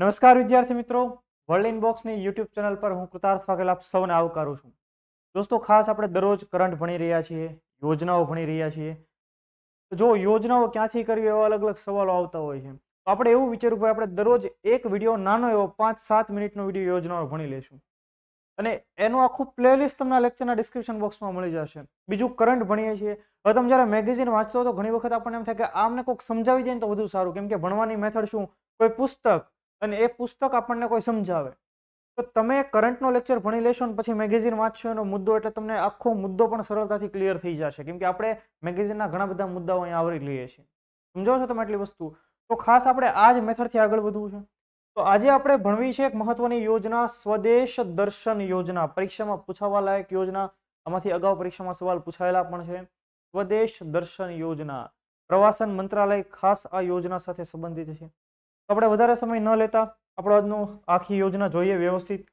નમસ્કાર વિદ્યાર્થી મિત્રો વર્લ્ડ ઇનબોક્સની યુટ્યુબ ચેનલ પર હું કૃતાર્થ વાઘેલ આપ સૌને આવકારું છું દોસ્તો ખાસ આપણે દરરોજ કરંટ ભણી રહ્યા છીએ યોજનાઓ ભણી રહ્યા છીએ જો યોજનાઓ ક્યાંથી કરવી એવા અલગ અલગ સવાલો આવતા હોય છે તો આપણે એવું વિચાર્યું કે આપણે દરરોજ એક વિડીયો નાનો એવો પાંચ સાત મિનિટનો વિડીયો યોજનાઓ ભણી લઈશું અને એનું આખું પ્લેલિસ્ટ તમને લેક્ચરના ડિસ્ક્રિપ્શન બોક્સમાં મળી જશે બીજું કરંટ ભણીએ છીએ હવે તમે જ્યારે મેગેઝિન વાંચતો તો ઘણી વખત આપણને એમ થાય કે આમને કોઈક સમજાવી દે ને તો વધુ સારું કેમ કે ભણવાની મેથડ શું કોઈ પુસ્તક અને એ પુસ્તક આપણને કોઈ સમજાવે તો તમે કરંટનો લેક્ચર ભણી લેશો ને પછી મેગેઝિન વાંચશો એનો મુદ્દો એટલે તમને આખો મુદ્દો પણ સરળતાથી ક્લિયર થઈ જશે કેમ કે આપણે મેગેઝિનના ઘણા બધા મુદ્દાઓ અહીંયા આવરી લઈએ છીએ સમજાવો છો તમે આટલી વસ્તુ તો ખાસ આપણે આ જ મેથડથી આગળ વધવું છે તો આજે આપણે ભણવી છે એક મહત્વની યોજના સ્વદેશ દર્શન યોજના પરીક્ષામાં પૂછાવા લાયક યોજના આમાંથી અગાઉ પરીક્ષામાં સવાલ પૂછાયેલા પણ છે સ્વદેશ દર્શન યોજના પ્રવાસન મંત્રાલય ખાસ આ યોજના સાથે સંબંધિત છે આપણે વધારે સમય ન લેતા આપણે આજનું આખી યોજના જોઈએ વ્યવસ્થિત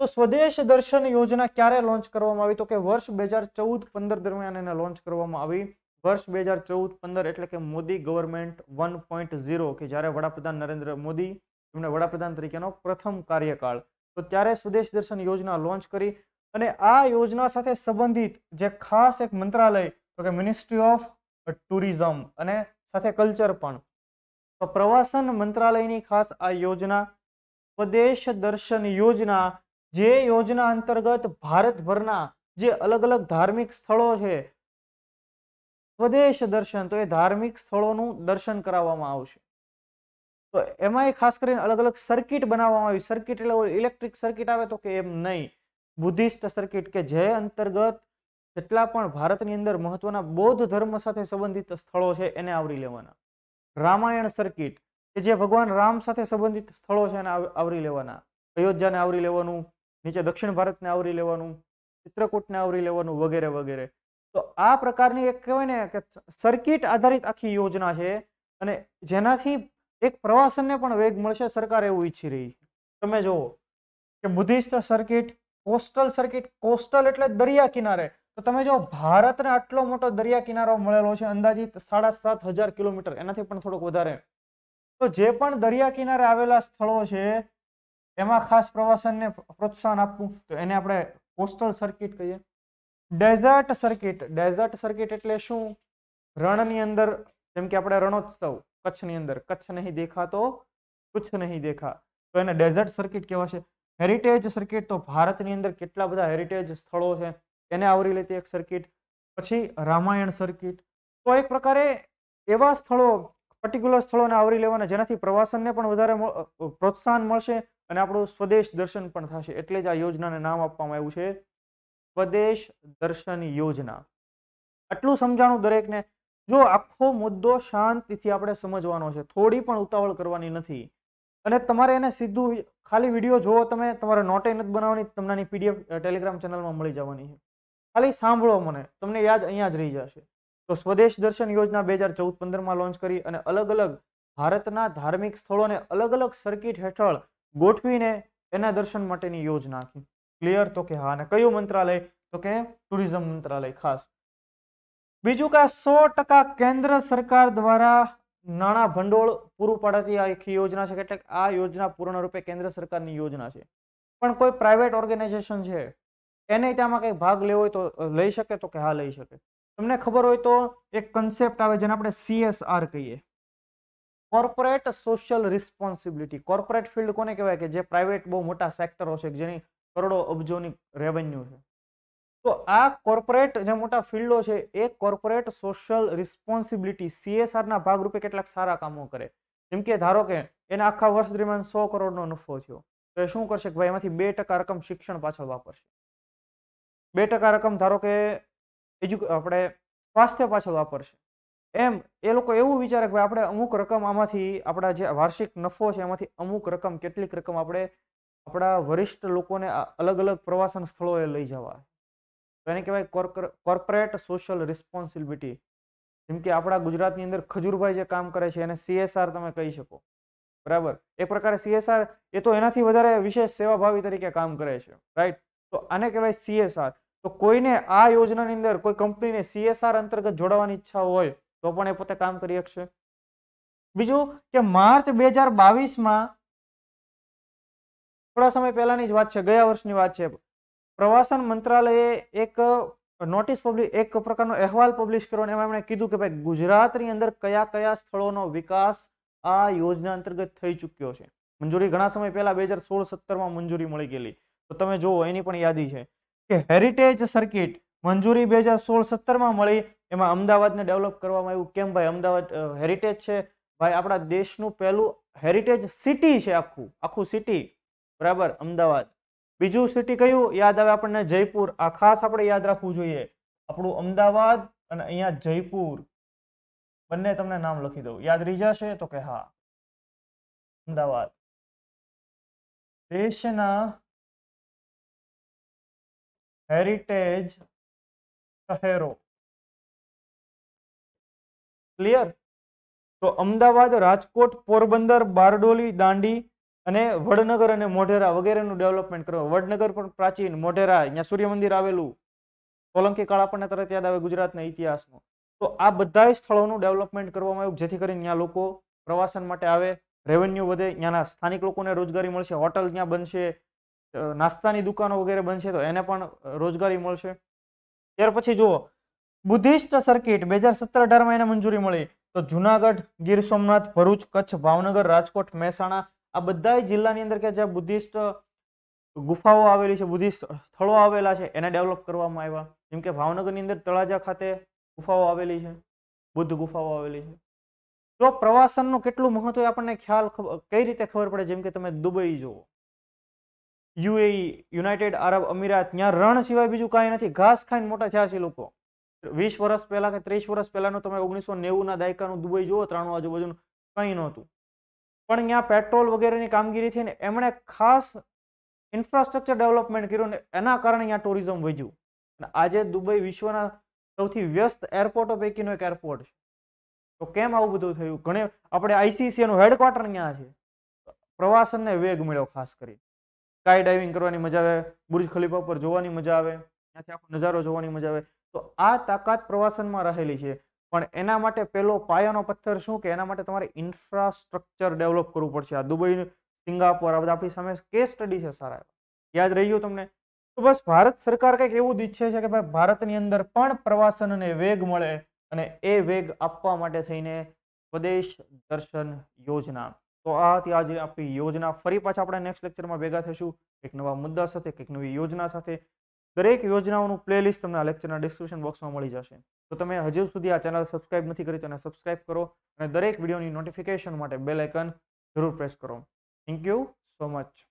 તો સ્વદેશ દર્શન યોજના ક્યારે લોન્ચ કરવામાં આવી તો કે વર્ષ બે હજાર ચૌદ પંદર દરમિયાન એને લોન્ચ કરવામાં આવી વર્ષ બે હજાર ચૌદ પંદર એટલે કે Modi government one point zero કે જ્યારે વડાપ્રધાન નરેન્દ્ર મોદી એમને વડાપ્રધાન તરીકેનો પ્રથમ કાર્યકાળ તો ત્યારે સ્વદેશ દર્શન યોજના લોન્ચ કરી અને આ યોજના સાથે સંબંધિત જે ખાસ એક મંત્રાલય તો કે મિનિસ્ટ્રી ઓફ ટુરિઝમ અને સાથે કલ્ચર પણ તો પ્રવાસન મંત્રાલયની ખાસ આ યોજના સ્વદેશ દર્શન યોજના જે યોજના અંતર્ગત ભારતભરના જે અલગ અલગ ધાર્મિક સ્થળો છે સ્વદેશ દર્શન તો એ ધાર્મિક સ્થળોનું દર્શન કરાવવામાં આવશે તો એમાં ખાસ કરીને અલગ અલગ સર્કિટ બનાવવામાં આવી સર્કિટ એટલે ઇલેક્ટ્રિક સર્કિટ આવે તો કે એમ નહીં બુદ્ધિસ્ટ સર્કિટ કે જે અંતર્ગત જેટલા પણ ભારતની અંદર મહત્વના બૌદ્ધ ધર્મ સાથે સંબંધિત સ્થળો છે એને આવરી લેવાના રામાયણ સર્કિટ કે જે ભગવાન રામ સાથે સંબંધિત સ્થળો છે એને આવરી લેવાના અયોધ્યાને આવરી લેવાનું નીચે દક્ષિણ ભારતને આવરી લેવાનું ચિત્રકૂટને આવરી લેવાનું વગેરે વગેરે તો આ પ્રકારની એક કહેવાય ને કે સર્કિટ આધારિત આખી યોજના છે અને જેનાથી એક પ્રવાસનને પણ વેગ મળશે સરકાર એવું ઈચ્છી રહી તમે જુઓ કે Buddhist circuit coastal circuit coastal એટલે દરિયા કિનારે તો તમે જો ભારતને આટલો મોટો દરિયા કિનારો મળેલો છે અંદાજિત સાડા સાત હજાર કિલોમીટર એનાથી પણ થોડોક વધારે તો જે પણ દરિયા કિનારે આવેલા સ્થળો છે એમાં ખાસ પ્રવાસનને પ્રોત્સાહન આપવું તો એને આપણે કોસ્ટલ સર્કિટ કહીએ ડેઝર્ટ સર્કિટ ડેઝર્ટ સર્કિટ એટલે શું રણની અંદર જેમ કે આપણે રણોત્સવ કચ્છની અંદર કચ્છ નહીં દેખાતો કુછ નહીં દેખા તો એને ડેઝર્ટ સર્કિટ કહેવાશે હેરિટેજ સર્કિટ તો ભારતની અંદર કેટલા બધા હેરિટેજ સ્થળો છે એને આવરી લેતી એક સર્કિટ પછી રામાયણ સર્કિટ તો એક પ્રકારે એવા સ્થળો પર્ટિક્યુલર સ્થળોને આવરી લેવાના જેનાથી પ્રવાસનને પણ વધારે પ્રોત્સાહન મળશે અને આપણું સ્વદેશ દર્શન પણ થશે એટલે જ આ યોજનાને નામ આપવામાં આવ્યું છે સ્વદેશ દર્શન યોજના આટલું સમજાણું દરેકને જો આખો મુદ્દો શાંતિથી આપણે સમજવાનો છે થોડી પણ ઉતાવળ કરવાની નથી અને તમારે એને સીધું ખાલી વિડીયો જોવો તમે તમારે નોટે નથી બનાવવાની તમને પીડીએફ ટેલિગ્રામ ચેનલમાં મળી જવાની છે ખાલી સાંભળો મને તમને યાદ અહીંયા જ રહી જશે તો સ્વદેશ દર્શન યોજના બે હજાર ચૌદ પંદરમાં લોન્ચ કરી અને અલગ અલગ ભારતના ધાર્મિક સ્થળોને અલગ અલગ સર્કિટ હેઠળ ગોઠવીને એના દર્શન માટેની યોજના ક્લિયર તો કે હા અને કયું મંત્રાલય તો કે ટુરિઝમ મંત્રાલય ખાસ બીજું કે સો ટકા કેન્દ્ર સરકાર દ્વારા નાણાં ભંડોળ પૂરું પાડતી આ આખી યોજના છે કે આ યોજના પૂર્ણ રૂપે કેન્દ્ર સરકારની યોજના છે પણ કોઈ પ્રાઇવેટ ઓર્ગેનાઇઝેશન છે એને તેમાં કંઈક ભાગ લેવો હોય તો લઈ શકે તો કે હા લઈ શકે તમને ખબર હોય તો એક કન્સેપ્ટ આવે જેને આપણે સીએસઆર કહીએ corporate social responsibility corporate field કોને કહેવાય કે જે પ્રાઇવેટ બહુ મોટા સેક્ટરો છે જેની કરોડો અબજોની રેવન્યુ છે તો આ કોર્પોરેટ જે મોટા ફિલ્ડો છે એ કોર્પોરેટ સોશિયલ રિસ્પોન્સિબિલિટી સીએસઆરના ભાગરૂપે કેટલાક સારા કામો કરે જેમ કે ધારો કે એને આખા વર્ષ દરમિયાન સો કરોડનો નફો થયો તો એ શું કરશે કે ભાઈ એમાંથી બે ટકા રકમ શિક્ષણ પાછળ વાપરશે બે ટકા રકમ ધારો કે આપણે સ્વાસ્થ્ય પાછળ વાપરશે એમ એ લોકો એવું વિચારે કે ભાઈ આપણે અમુક રકમ આમાંથી આપણા જે વાર્ષિક નફો છે એમાંથી અમુક રકમ કેટલીક રકમ આપણે આપણા વરિષ્ઠ લોકોને અલગ અલગ પ્રવાસન સ્થળોએ લઈ જવા એને કહેવાય કોર્પોરેટ સોશિયલ રિસ્પોન્સિબિલિટી જેમ કે આપણા ગુજરાતની અંદર ખજૂરભાઈ જે કામ કરે છે એને સીએસઆર તમે કહી શકો બરાબર એક પ્રકારે સીએસઆર એ તો એનાથી વધારે વિશેષ સેવાભાવી તરીકે કામ કરે છે રાઈટ તો આને કહેવાય સીએસઆર તો કોઈને આ યોજનાની અંદર કોઈ કંપનીને સીએસઆર અંતર્ગત જોડાવાની ઈચ્છા હોય તો પણ એ પોતે કામ કરી શકશે બીજું કે માર્ચ બે હજાર બાવીસમાં થોડા સમય પહેલાની જ વાત છે ગયા વર્ષની વાત છે પ્રવાસન મંત્રાલયે એક નોટિસ પબ્લિક એક પ્રકારનો અહેવાલ પબ્લિશ કર્યો એમાં એમણે કીધું કે ભાઈ ગુજરાતની અંદર કયા કયા સ્થળોનો વિકાસ આ યોજના અંતર્ગત થઈ ચૂક્યો છે મંજૂરી ઘણા સમય પહેલા બે હજાર સોળ સત્તરમાં મંજૂરી મળી ગયેલી તો તમે જુઓ એની પણ યાદી છે કે હેરિટેજ સર્કિટ મંજૂરી બે હજાર સોળ સત્તરમાં મળી એમાં અમદાવાદને ડેવલપ કરવામાં આવ્યું કેમ ભાઈ અમદાવાદ હેરિટેજ છે ભાઈ આપણા દેશનું પહેલું હેરિટેજ સિટી છે આખું આખું સિટી બરાબર અમદાવાદ બીજું સિટી કયું યાદ આવે આપણને જયપુર આ ખાસ આપણે યાદ રાખવું જોઈએ આપણું અમદાવાદ અને અહીંયા જયપુર બંને તમને નામ લખી દઉં યાદ રહી જશે તો કે હા અમદાવાદ દેશના હેરિટેજ શહેરો ક્લિયર તો અમદાવાદ રાજકોટ પોરબંદર બારડોલી દાંડી અને વડનગર અને મોઢેરા વગેરેનું ડેવલપમેન્ટ કરો વડનગર પણ પ્રાચીન મોઢેરા અહીંયા સૂર્ય મંદિર આવેલું સોલંકી કાળ આપણને તરત યાદ આવે ગુજરાતના ઇતિહાસનો તો આ બધા સ્થળોનું ડેવલપમેન્ટ કરવામાં આવ્યું જેથી કરીને ત્યાં લોકો પ્રવાસન માટે આવે રેવન્યુ વધે ત્યાંના સ્થાનિક લોકોને રોજગારી મળશે હોટલ ત્યાં બનશે નાસ્તાની દુકાનો વગેરે બનશે તો એને પણ રોજગારી મળશે ત્યાર પછી જુઓ બુદ્ધિસ્ટ સર્કિટ બે હજાર સત્તર અઢારમાં એને મંજૂરી મળી તો જુનાગઢ ગીર સોમનાથ ભરૂચ કચ્છ ભાવનગર રાજકોટ મહેસાણા આ બધા જિલ્લાની અંદર કે જ્યાં બુદ્ધિસ્ટ ગુફાઓ આવેલી છે બુદ્ધિસ્ટ સ્થળો આવેલા છે એને ડેવલપ કરવામાં આવ્યા જેમ કે ભાવનગરની અંદર તળાજા ખાતે ગુફાઓ આવેલી છે બુદ્ધ ગુફાઓ આવેલી છે તો પ્રવાસનનું કેટલું મહત્વ આપણને ખ્યાલ કઈ રીતે ખબર પડે જેમ કે તમે દુબઈ જુઓ યુએઈ યુનાઇટેડ અરબ અમીરાત ત્યાં રણ સિવાય બીજું કાંઈ નથી ઘાસ ખાઈને મોટા થયા છે લોકો વીસ વર્ષ પહેલા કે ત્રીસ વર્ષ પહેલાનું તમે ઓગણીસો નેવુંના દાયકાનું દુબઈ જુઓ ત્રાણું આજુબાજુનું કંઈ નહોતું પણ ત્યાં પેટ્રોલ વગેરેની કામગીરી થઈને એમણે ખાસ ઇન્ફ્રાસ્ટ્રક્ચર ડેવલપમેન્ટ કર્યું ને એના કારણે ત્યાં ટુરિઝમ વધ્યું અને આજે દુબઈ વિશ્વના સૌથી વ્યસ્ત એરપોર્ટો પૈકીનો એક એરપોર્ટ છે તો કેમ આવું બધું થયું ઘણી આપણે આઈસીસીનું હેડક્વાર્ટર ત્યાં છે પ્રવાસનને વેગ મળ્યો ખાસ કરીને સ્કાય ડાઇવિંગ કરવાની મજા આવે બુર્જ ખલીફા પર જોવાની મજા આવે ત્યાંથી આખો નજારો જોવાની મજા આવે તો આ તાકાત પ્રવાસનમાં રહેલી છે પણ એના માટે પેલો પાયાનો પથ્થર શું કે એના માટે તમારે ઇન્ફ્રાસ્ટ્રક્ચર ડેવલપ કરવું પડશે આ દુબઈ સિંગાપોર આ બધા આપણી સામે કેસ સ્ટડી છે સારા યાદ રહી ગયું તમને તો બસ ભારત સરકાર કંઈક એવું ઈચ્છે છે કે ભાઈ ભારતની અંદર પણ પ્રવાસનને વેગ મળે અને એ વેગ આપવા માટે થઈને સ્વદેશ દર્શન યોજના તો આ હતી આજે આપણી યોજના ફરી પાછા આપણે નેક્સ્ટ લેક્ચરમાં ભેગા થઈશું એક નવા મુદ્દા સાથે કંઈક નવી યોજના સાથે દરેક યોજનાઓનું પ્લેલિસ્ટ તમને આ લેક્ચરના ડિસ્ક્રિપ્શન બોક્સમાં મળી જશે તો તમે હજુ સુધી આ ચેનલ સબસ્ક્રાઇબ નથી કરી તો એને સબસ્ક્રાઇબ કરો અને દરેક વિડીયોની નોટિફિકેશન માટે બેલ આઇકન જરૂર પ્રેસ કરો થેન્ક યુ સો મચ